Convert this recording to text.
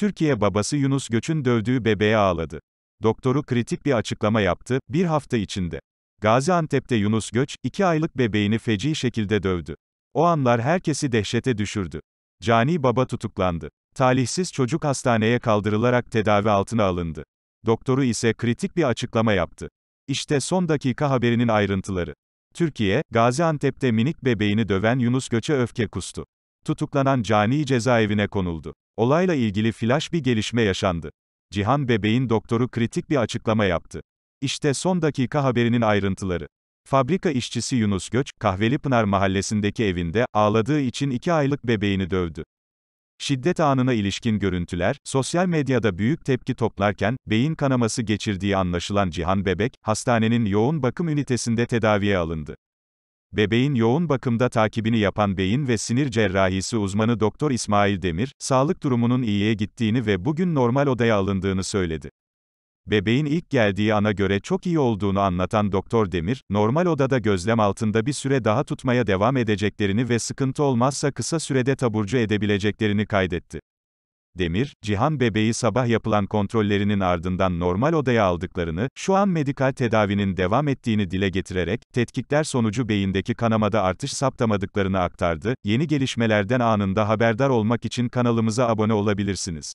Türkiye babası Yunus Göç'ün dövdüğü bebeğe ağladı. Doktoru kritik bir açıklama yaptı, bir hafta içinde. Gaziantep'te Yunus Göç, iki aylık bebeğini feci şekilde dövdü. O anlar herkesi dehşete düşürdü. Cani baba tutuklandı. Talihsiz çocuk hastaneye kaldırılarak tedavi altına alındı. Doktoru ise kritik bir açıklama yaptı. İşte son dakika haberinin ayrıntıları. Türkiye, Gaziantep'te minik bebeğini döven Yunus Göç'e öfke kustu. Tutuklanan cani cezaevine konuldu. Olayla ilgili flash bir gelişme yaşandı. Cihan Bebeğin doktoru kritik bir açıklama yaptı. İşte son dakika haberinin ayrıntıları. Fabrika işçisi Yunus Göç, Kahvelipınar mahallesindeki evinde, ağladığı için iki aylık bebeğini dövdü. Şiddet anına ilişkin görüntüler, sosyal medyada büyük tepki toplarken, beyin kanaması geçirdiği anlaşılan Cihan Bebek, hastanenin yoğun bakım ünitesinde tedaviye alındı. Bebeğin yoğun bakımda takibini yapan beyin ve sinir cerrahisi uzmanı Doktor İsmail Demir, sağlık durumunun iyiye gittiğini ve bugün normal odaya alındığını söyledi. Bebeğin ilk geldiği ana göre çok iyi olduğunu anlatan Doktor Demir, normal odada gözlem altında bir süre daha tutmaya devam edeceklerini ve sıkıntı olmazsa kısa sürede taburcu edebileceklerini kaydetti. Demir, Cihan bebeği sabah yapılan kontrollerinin ardından normal odaya aldıklarını, şu an medikal tedavinin devam ettiğini dile getirerek, tetkikler sonucu beyindeki kanamada artış saptamadıklarını aktardı. Yeni gelişmelerden anında haberdar olmak için kanalımıza abone olabilirsiniz.